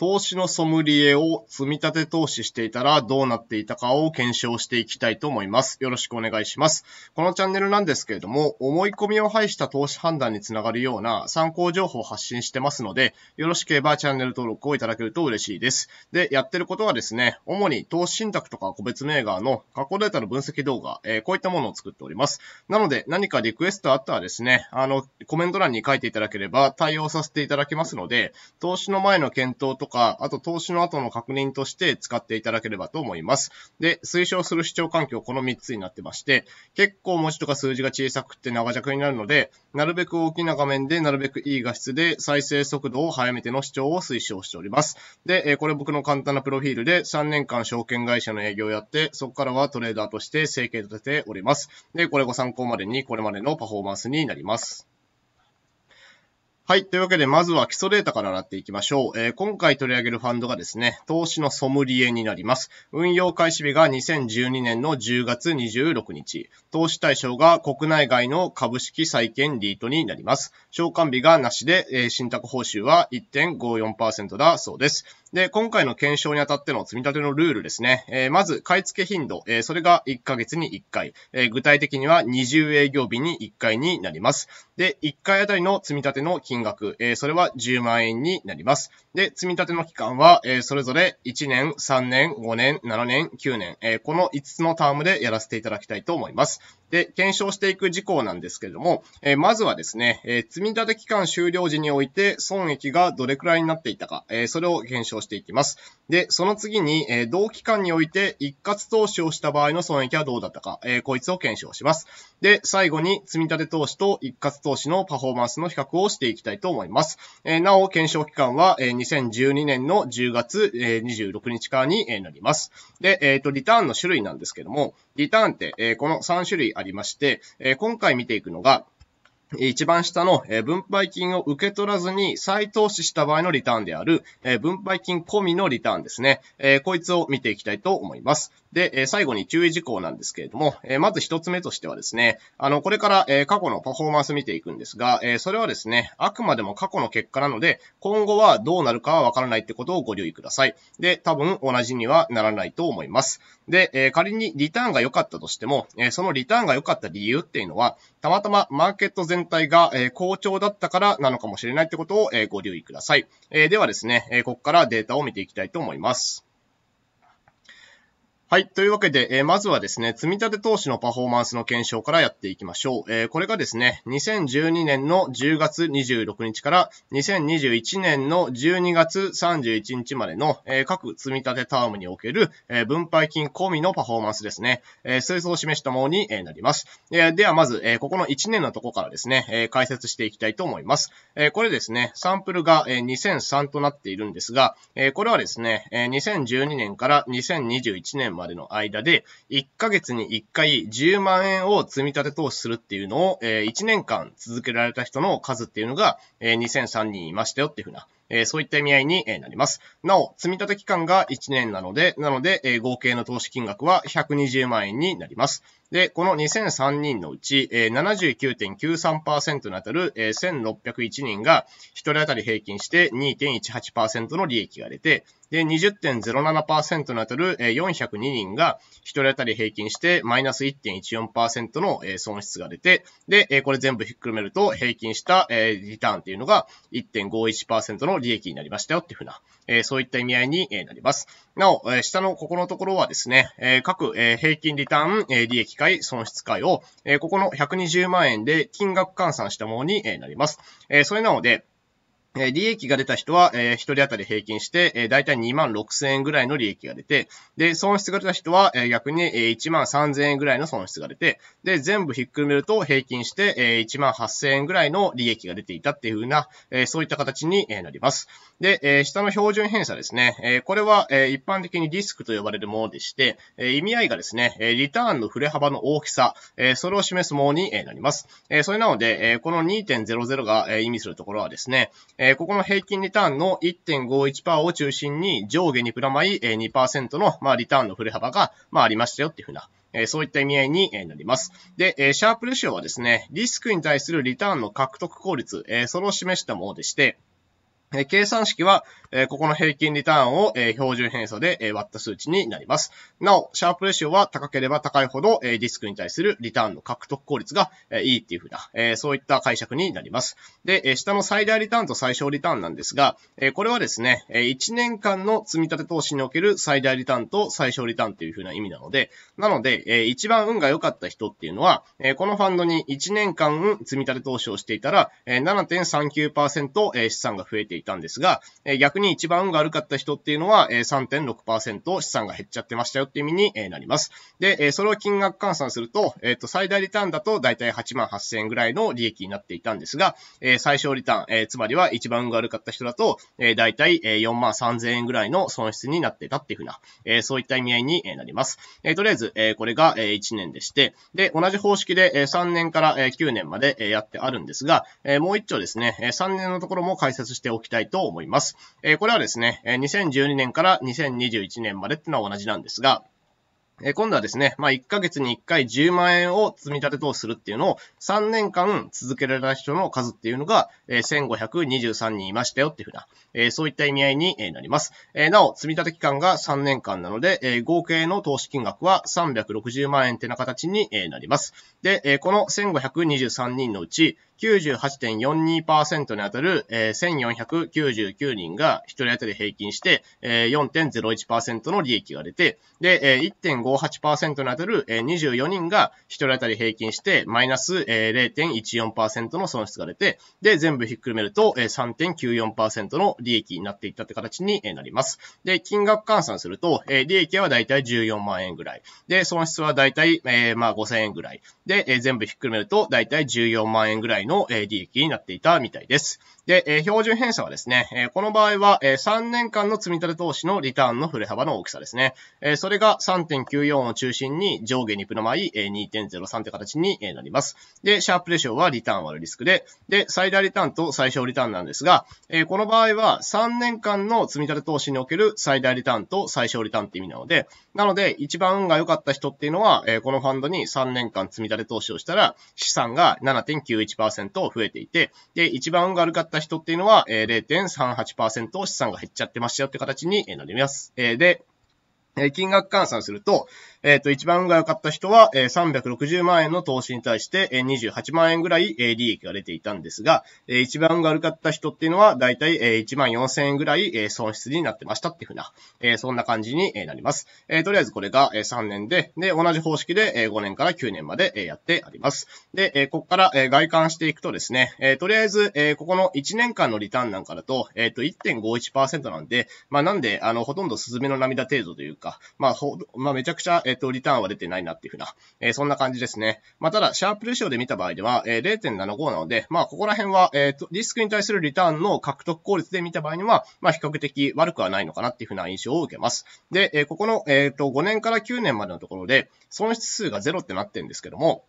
投資のソムリエを積み立て投資していたらどうなっていたかを検証していきたいと思います。よろしくお願いします。このチャンネルなんですけれども、思い込みを排した投資判断につながるような参考情報を発信してますので、よろしければチャンネル登録をいただけると嬉しいです。で、やってることはですね、主に投資信託とか個別銘柄の過去データの分析動画、えー、こういったものを作っております。なので、何かリクエストあったらですね、あの、コメント欄に書いていただければ対応させていただきますので、投資の前の検討とかか、あと投資の後の確認として使っていただければと思います。で、推奨する視聴環境、この3つになってまして、結構文字とか数字が小さくて長尺になるので、なるべく大きな画面で、なるべくいい画質で、再生速度を早めての視聴を推奨しております。で、これ僕の簡単なプロフィールで、3年間証券会社の営業をやって、そこからはトレーダーとして成形立てております。で、これご参考までに、これまでのパフォーマンスになります。はい。というわけで、まずは基礎データから洗っていきましょう。えー、今回取り上げるファンドがですね、投資のソムリエになります。運用開始日が2012年の10月26日。投資対象が国内外の株式債券リートになります。償還日がなしで、えー、信託報酬は1.54%だそうです。で、今回の検証にあたっての積み立てのルールですね。えー、まず、買い付け頻度、えー、それが1ヶ月に1回、えー、具体的には20営業日に1回になります。で、1回あたりの積み立ての金額、えそれは10万円になります。で、積み立ての期間は、えー、それぞれ1年、3年、5年、7年、9年、えー、この5つのタームでやらせていただきたいと思います。で、検証していく事項なんですけれども、えー、まずはですね、え積み立て期間終了時において損益がどれくらいになっていたか、えそれを検証していきます。で、その次に、え同期間において一括投資をした場合の損益はどうだったか、えこいつを検証します。で、最後に積み立て投資と一括投資のパフォーマンスの比較をしていきたいと思います。えなお、検証期間は、え2012年の10月26日からになります。で、えっ、と、リターンの種類なんですけども、リターンって、この3種類ありまして、今回見ていくのが、一番下の分配金を受け取らずに再投資した場合のリターンである、分配金込みのリターンですね。こいつを見ていきたいと思います。で、最後に注意事項なんですけれども、まず一つ目としてはですね、あの、これから過去のパフォーマンス見ていくんですが、それはですね、あくまでも過去の結果なので、今後はどうなるかはわからないってことをご留意ください。で、多分同じにはならないと思います。で、仮にリターンが良かったとしても、そのリターンが良かった理由っていうのは、たまたまマーケット全体が、好調だったからなのかもしれないってことを、ご留意ください。ではですね、ここからデータを見ていきたいと思います。はい。というわけで、えー、まずはですね、積み立て投資のパフォーマンスの検証からやっていきましょう。えー、これがですね、2012年の10月26日から2021年の12月31日までの、えー、各積み立てタームにおける、え分配金込みのパフォーマンスですね。え数数を示したものに、えなります。えではまず、えここの1年のとこからですね、え解説していきたいと思います。えこれですね、サンプルが、え2003となっているんですが、えこれはですね、え2012年から2021年までまでの間で、1ヶ月に1回10万円を積み立て投資するっていうのを、え1年間続けられた人の数っていうのが、え2003人いましたよっていうふうなえー、そういった意味合いになります。なお、積立期間が1年なので、なので、えー、合計の投資金額は120万円になります。で、この2003人のうち、えー、79.93%に当たる、えー、1601人が、1人当たり平均して2.18%の利益が出て、で、20.07%に当たる、えー、402人が、1人当たり平均してマイナス1.14%の、えー、損失が出て、で、えー、これ全部ひっくるめると、平均した、えー、リターンっていうのが1.51%の利益になりましたよっていうふうな、えそういった意味合いになります。なお、え下のここのところはですね、え各、え平均リターン、え利益回、損失回を、えここの120万円で金額換算したものに、えなります。えそれなので、え利益が出た人は、えー、1人当たり平均して、えー、大体2万6000円ぐらいの利益が出て、で、損失が出た人は、えー、逆に、えー、1万3000円ぐらいの損失が出て、で、全部ひっくるめると平均して、えー、1万8000円ぐらいの利益が出ていたっていうふうな、えー、そういった形に、えー、なります。で、えー、下の標準偏差ですね。えー、これは、えー、一般的にリスクと呼ばれるものでして、えー、意味合いがですね、えー、リターンの振れ幅の大きさ、えー、それを示すものに、えー、なります。えー、それなので、えー、この2.00が、えー、意味するところはですね、えー、ここの平均リターンの1.51%を中心に上下にプラマイ2%の、まあ、リターンの振れ幅が、まあ、ありましたよっていうふうな、えそういった意味合いになります。で、えシャープルシオはですね、リスクに対するリターンの獲得効率、えそれを示したものでして、え計算式は、えここの平均リターンを、え標準偏差で、え割った数値になります。なお、シャープレシオは高ければ高いほど、えディスクに対するリターンの獲得効率が、えいいっていうふうな、えそういった解釈になります。で、え下の最大リターンと最小リターンなんですが、えこれはですね、え1年間の積み立て投資における最大リターンと最小リターンというふうな意味なので、なので、え一番運が良かった人っていうのは、えこのファンドに1年間積み立て投資をしていたら、えー、7.39%、え資産が増えていいたんですが、逆に一番運が悪かった人っていうのは、3.6%資産が減っちゃってましたよっていう意味に、なります。で、それを金額換算すると、えっ、と、最大リターンだとだいたい8万8000円ぐらいの利益になっていたんですが、最小リターン、つまりは一番運が悪かった人だと、大体だいたい4万3000円ぐらいの損失になってたっていうふうな、そういった意味合いになります。とりあえず、これが1年でして、で、同じ方式で3年から9年までやってあるんですが、もう一丁ですね、3年のところも解説しておきたいと思います。えこれはですね、2012年から2021年までっていうのは同じなんですが、え今度はですね、まあ、1ヶ月に1回10万円を積み立て投資するっていうのを3年間続けられた人の数っていうのが、え1523人いましたよっていうふうな、えそういった意味合いになります。えなお、積み立て期間が3年間なので、え合計の投資金額は360万円ってな形になります。で、えこの1523人のうち、98.42%に当たる、えー、1499人が1人当たり平均して、えー、4.01%の利益が出て、で、えー、1.58%に当たる、えー、24人が1人当たり平均して、マイナス、えー、0.14%の損失が出て、で、全部ひっくるめると、えー、3.94%の利益になっていったって形になります。で、金額換算すると、えー、利益はだいたい14万円ぐらい。で、損失はだいたい、えー、まあ5000円ぐらい。で、えー、全部ひっくるめると、だいたい14万円ぐらいのの利益になっていたみたいです。で、えー、標準偏差はですね、えー、この場合は、えー、3年間の積み立て投資のリターンの振れ幅の大きさですね。えー、それが3.94を中心に上下にプロマイ、えー、2.03って形に、えなります。で、シャープレシオはリターン割るリスクで、で、最大リターンと最小リターンなんですが、えー、この場合は3年間の積み立て投資における最大リターンと最小リターンって意味なので、なので、一番運が良かった人っていうのは、えー、このファンドに3年間積み立て投資をしたら、資産が7.91%増えていて、で、一番運が悪かった人っていうのは、え0.38%資産が減っちゃってましたよって形になります。えで、金額換算すると、えっ、と、一番が良かった人は、え360万円の投資に対して、え28万円ぐらい、え利益が出ていたんですが、え一番が悪かった人っていうのは、だいたい、え1万4000円ぐらい、え損失になってましたっていうふうな、えそんな感じになります。えとりあえずこれが、え3年で、で、同じ方式で、え5年から9年まで、えやってあります。で、えここから、え外観していくとですね、えとりあえず、えここの1年間のリターンなんかだと、えっ、と、1.51%なんで、まあ、なんで、あの、ほとんどスズメの涙程度というか、まあ、ほ、まあ、めちゃくちゃ、えっ、と、リターンは出てないなっていうふうな、えそんな感じですね。まあ、ただ、シャープレシオで見た場合では、え0.75なので、まあ、ここら辺は、えっ、と、リスクに対するリターンの獲得効率で見た場合には、まあ、比較的悪くはないのかなっていうふうな印象を受けます。で、えここの、えっ、と、5年から9年までのところで、損失数が0ってなってるんですけども、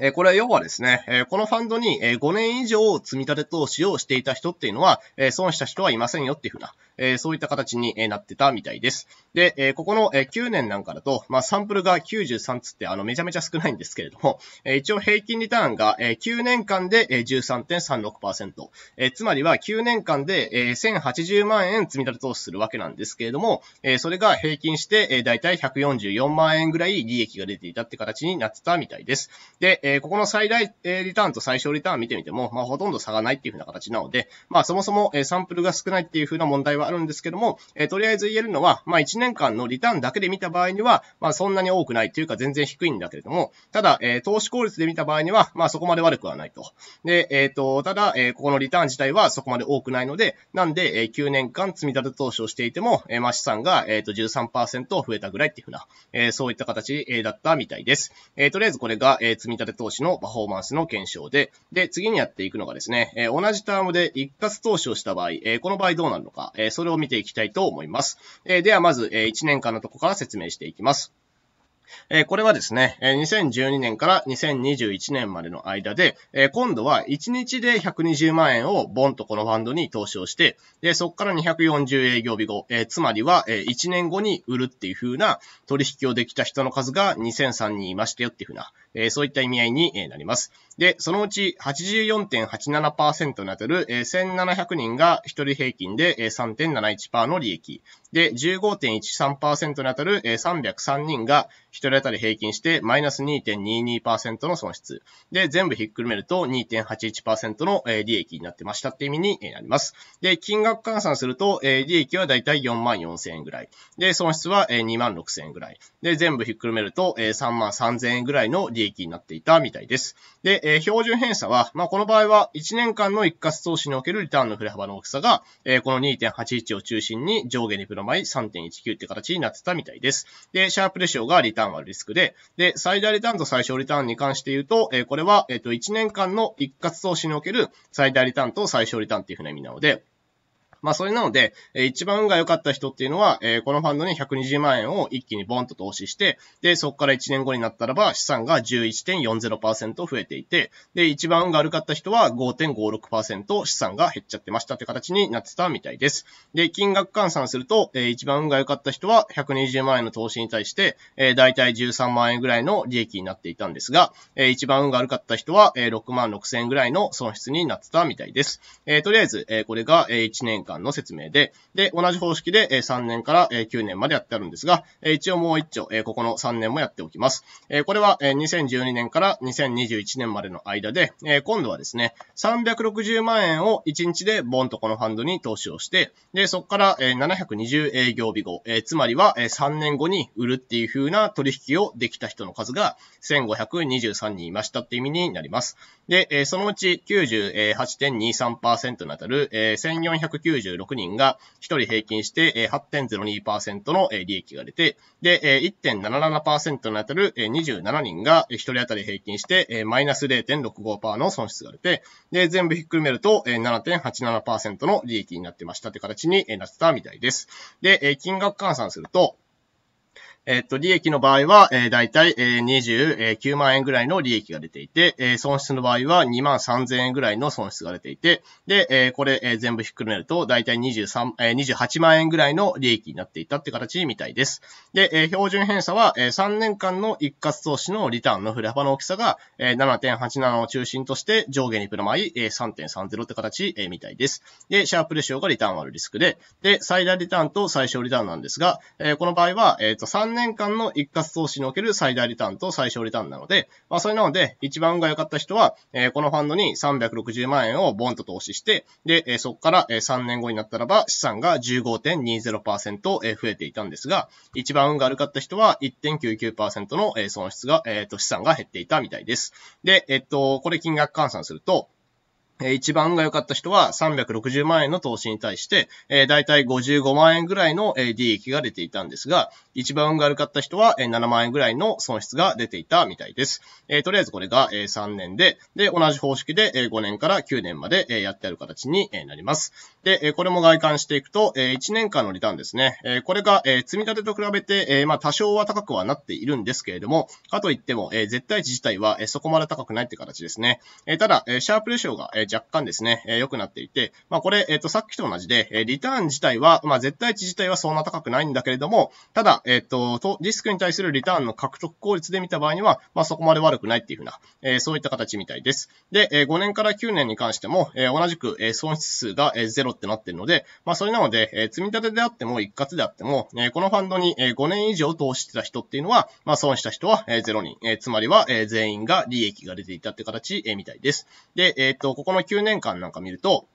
えこれは要はですね、えこのファンドに、え5年以上積み立て投資をしていた人っていうのは、え損した人はいませんよっていうふうな、えそういった形に、えなってたみたいです。で、えここの、え9年なんかだと、まあ、サンプルが93つってあのめちゃめちゃ少ないんですけれども、え一応平均リターンが、え9年間で、え13.36%、えつまりは9年間で、え1080万円積み立て投資するわけなんですけれども、えそれが平均して、えー、だいたい144万円ぐらい利益が出ていたって形になってたみたいです。で、えー、ここの最大、えリターンと最小リターン見てみても、まあ、ほとんど差がないっていうふうな形なので、まあ、そもそも、えサンプルが少ないっていうふうな問題はあるんですけども、えとりあえず言えるのは、まあ、1年間のリターンだけで見た場合には、まあ、そんなに多くないというか全然低いんだけれども、ただ、え投資効率で見た場合には、まあ、そこまで悪くはないと。で、えっ、と、ただ、えここのリターン自体はそこまで多くないので、なんで、え9年間積み立て投資をしていても、えまあ、資産が、えっ、ー、と、13%増えたぐらいっていうふうな、えそういった形、えだったみたいです。えとりあえずこれが、え積み立てル投資のパフォーマンスの検証で、で、次にやっていくのがですね、え同じタームで一括投資をした場合、えこの場合どうなるのか、えそれを見ていきたいと思います。えではまず、え1年間のとこから説明していきます。えこれはですね、え2012年から2021年までの間で、え今度は1日で120万円をボンとこのファンドに投資をして、で、そこから240営業日後、えつまりは、え1年後に売るっていう風な取引をできた人の数が2003人いましたよっていう風な、えそういった意味合いになります。で、そのうち84.87%に当たる、1700人が1人平均で、3.71%の利益。で、15.13%に当たる、303人が1人当たり平均してマイナス2.22%の損失。で、全部ひっくるめると2.81%の、ー、利益になってましたって意味になります。で、金額換算すると、利益はだいたい4万4000円ぐらい。で、損失は、2万6000円ぐらい。で、全部ひっくるめると、3万3000円ぐらいの利益になっていたみたいです。で、えー、標準偏差は、まあ、この場合は1年間の一括投資におけるリターンの振れ幅の大きさが、えー、この2.81を中心に上下にプロマイ3.19って形になってたみたいです。で、シャープレシオがリターンはリスクで、で、最大リターンと最小リターンに関して言うと、えー、これは、えっ、と、1年間の一括投資における最大リターンと最小リターンっていうふうな意味なので、まあ、それなので、一番運が良かった人っていうのは、このファンドに120万円を一気にボンと投資して、で、そこから1年後になったらば、資産が11.40%増えていて、で、一番運が悪かった人は5.56%資産が減っちゃってましたって形になってたみたいです。で、金額換算すると、一番運が良かった人は120万円の投資に対して、だいたい13万円ぐらいの利益になっていたんですが、一番運が悪かった人は、6万6千円ぐらいの損失になってたみたいです。とりあえず、これが、1年間間の説明で、で、同じ方式で3年から9年までやってあるんですが、一応もう一丁、ここの3年もやっておきます。これは2012年から2021年までの間で、今度はですね、360万円を1日でボンとこのファンドに投資をして、で、そこから720営業日後、つまりは3年後に売るっていう風な取引をできた人の数が1523人いましたって意味になります。で、そのうち98.23%にあたる1490 196人が1人平均して8.02%の利益が出て、で、1.77%に当たる27人が1人当たり平均してマイナス0.65%の損失が出て、で、全部ひっくるめると7.87%の利益になってましたって形になってたみたいです。で、金額換算すると、えっと、利益の場合は、えー、だいたい29万円ぐらいの利益が出ていて、えー、損失の場合は2万3000円ぐらいの損失が出ていて、で、えー、これ、えー、全部ひっくるめると、大体23、えー、28万円ぐらいの利益になっていたって形みたいです。で、えー、標準偏差は、えー、3年間の一括投資のリターンの振れ幅の大きさが、えー、7.87を中心として上下にプラマイ、えー、3.30って形、えー、みたいです。で、シャープレシオがリターン割るリスクで、で、最大リターンと最小リターンなんですが、えー、この場合は、えっ、ー、と、3年間の一括投資における最大リターンと最小リターンなので、まあ、それなので、一番運が良かった人は、えこのファンドに360万円をボンと投資して、で、えそこから、え3年後になったらば、資産が15.20%、え増えていたんですが、一番運が悪かった人は1.99%の、え損失が、えっ、と、資産が減っていたみたいです。で、えっと、これ金額換算すると、え一番運が良かった人は360万円の投資に対して、えー、大体55万円ぐらいの、え利益が出ていたんですが、一番運が悪かった人は、え7万円ぐらいの損失が出ていたみたいです。えとりあえずこれが、え3年で、で、同じ方式で、え5年から9年まで、えやってある形に、えなります。で、えこれも外観していくと、え1年間のリターンですね。えこれが、え積み立てと比べて、えまあ多少は高くはなっているんですけれども、かといっても、え絶対値自体は、えそこまで高くないって形ですね。えただ、えシャープレシオが、え若干ですね、え良くなっていて、まあこれ、えっ、と、さっきと同じで、えリターン自体は、まあ絶対値自体はそんな高くないんだけれども、ただ、えっ、と、と、リスクに対するリターンの獲得効率で見た場合には、まあそこまで悪くないっていうふうな、えそういった形みたいです。で、え5年から9年に関しても、え同じく、え損失数が、え0ってなってるので、まあそれなので、え積み立てであっても、一括であっても、えこのファンドに、え5年以上投資してた人っていうのは、まあ損した人は、え0人、えつまりは、え全員が利益が出ていたって形、えみたいです。で、えっ、と、ここの9年間なんか見ると、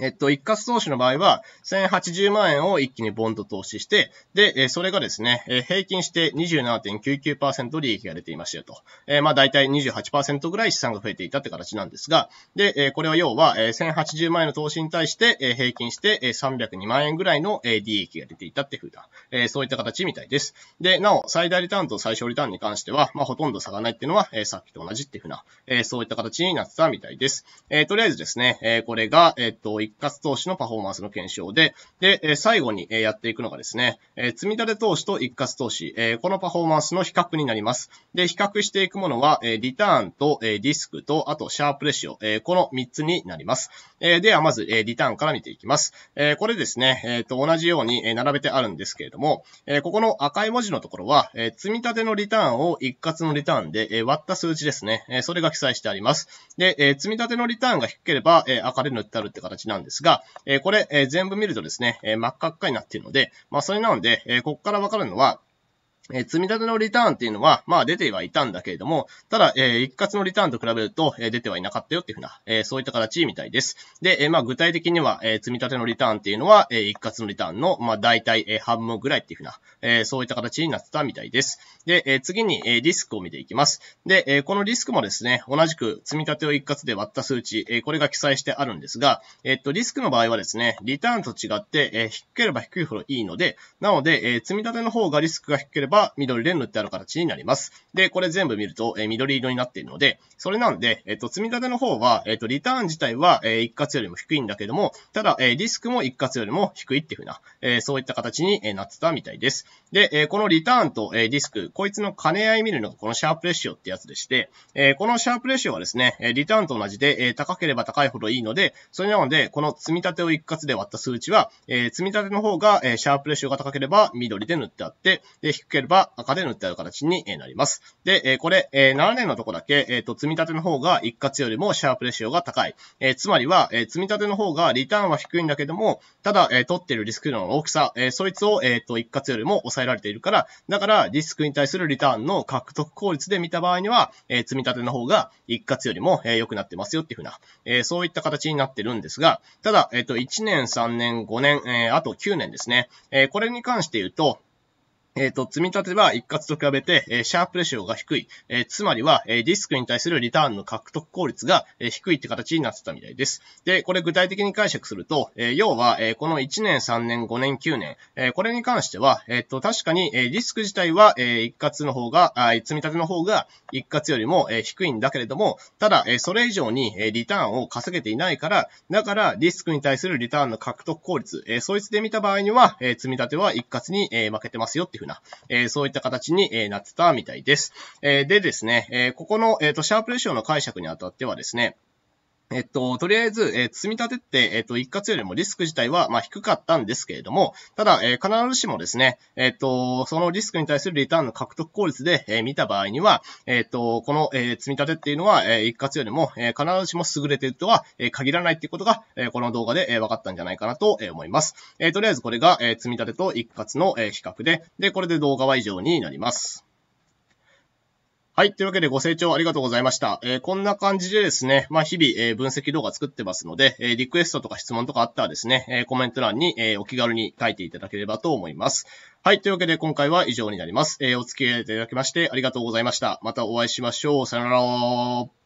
えっと、一括投資の場合は、1080万円を一気にボンド投資して、で、それがですね、平均して27.99%利益が出ていましたよと。えまあ、大体28%ぐらい資産が増えていたって形なんですが、で、これは要は、1080万円の投資に対して、平均して302万円ぐらいの利益が出ていたってふうな、そういった形みたいです。で、なお、最大リターンと最小リターンに関しては、まあ、ほとんど差がないっていうのは、さっきと同じっていうふうな、そういった形になってたみたいです。えとりあえずですね、これが、えっと、一括投資のパフォーマンスの検証で、で、え最後に、えやっていくのがですね、え積み立て投資と一括投資、えこのパフォーマンスの比較になります。で、比較していくものは、えリターンと、えリスクと、あとシャープレシオ、えこの3つになります。えでは、まず、えリターンから見ていきます。えこれですね、えっ、と、同じように、え並べてあるんですけれども、えここの赤い文字のところは、え積み立てのリターンを一括のリターンで、え割った数値ですね、えそれが記載してあります。で、え積み立てのリターンが低ければ、え赤で塗ってあるって形なんですなんですが、えこれ、え全部見るとですね、え真っ赤っかになっているので、まあ、それなので、えここからわかるのは、えー、積み立てのリターンっていうのは、まあ出てはいたんだけれども、ただ、えー、一括のリターンと比べると、えー、出てはいなかったよっていうふうな、えー、そういった形みたいです。で、えー、まあ具体的には、えー、積み立てのリターンっていうのは、えー、一括のリターンの、まあ大体、えー、半分ぐらいっていうふうな、えー、そういった形になってたみたいです。で、えー、次に、えー、リスクを見ていきます。で、えー、このリスクもですね、同じく積み立てを一括で割った数値、えー、これが記載してあるんですが、えー、っと、リスクの場合はですね、リターンと違って、えー、低ければ低いほどいいので、なので、えー、積み立ての方がリスクが低ければが緑で塗ってある形になります。で、これ全部見ると、え緑色になっているので、それなんで、えっ、と、積み立ての方は、えっ、と、リターン自体は、え一括よりも低いんだけども、ただ、えリスクも一括よりも低いっていうふうな、えそういった形になってたみたいです。で、えこのリターンと、えディスク、こいつの兼ね合い見るのがこのシャープレシオってやつでして、えこのシャープレシオはですね、えリターンと同じで、え高ければ高いほどいいので、それなので、この積み立てを一括で割った数値は、え積み立ての方が、えシャープレシオが高ければ緑で塗ってあって、で、低ければ赤で塗ってある形になります。で、えこれ、え7年のとこだけ、えっ、と、積み立ての方が一括よりもシャープレシオが高い。えつまりは、え積み立ての方がリターンは低いんだけども、ただ、え取ってるリスクの大きさ、えそいつを、えっ、と、一括よりも抑抑えられているから、だからリスクに対するリターンの獲得効率で見た場合には、え積み立ての方が一括よりも、え良くなってますよっていうふうな、えそういった形になってるんですが、ただ、えっ、と、1年、3年、5年、えあと9年ですね。えこれに関して言うと、えっ、ー、と、積み立ては一括と比べて、えー、シャープレシオが低い。えー、つまりは、えディスクに対するリターンの獲得効率が、え低いって形になってたみたいです。で、これ具体的に解釈すると、え要は、えこの1年、3年、5年、9年、えこれに関しては、えっ、と、確かに、えディスク自体は、え一括の方が、あ積み立ての方が一括よりも、え低いんだけれども、ただ、えそれ以上に、えリターンを稼げていないから、だから、ディスクに対するリターンの獲得効率、えそいつで見た場合には、え積み立ては一括に、え負けてますよっていうふうにな、えー、そういった形に、えなってたみたいです。えでですね、えここの、えっ、と、シャープレシオの解釈にあたってはですね、えっと、とりあえず、えー、積み立てって、えっと、一括よりもリスク自体は、まあ、低かったんですけれども、ただ、えー、必ずしもですね、えっと、そのリスクに対するリターンの獲得効率で、えー、見た場合には、えっと、この、えー、積み立てっていうのは、えー、一括よりも、えー、必ずしも優れているとは、えー、限らないっていうことが、えー、この動画で、えー、分かったんじゃないかなと、え思います。えー、とりあえずこれが、えー、積み立てと一括の、えー、比較で、で、これで動画は以上になります。はい。というわけでご清聴ありがとうございました。えー、こんな感じでですね、まあ、日々、えー、分析動画作ってますので、えー、リクエストとか質問とかあったらですね、えコメント欄に、えお気軽に書いていただければと思います。はい。というわけで今回は以上になります。えお付き合いいただきましてありがとうございました。またお会いしましょう。さよなら。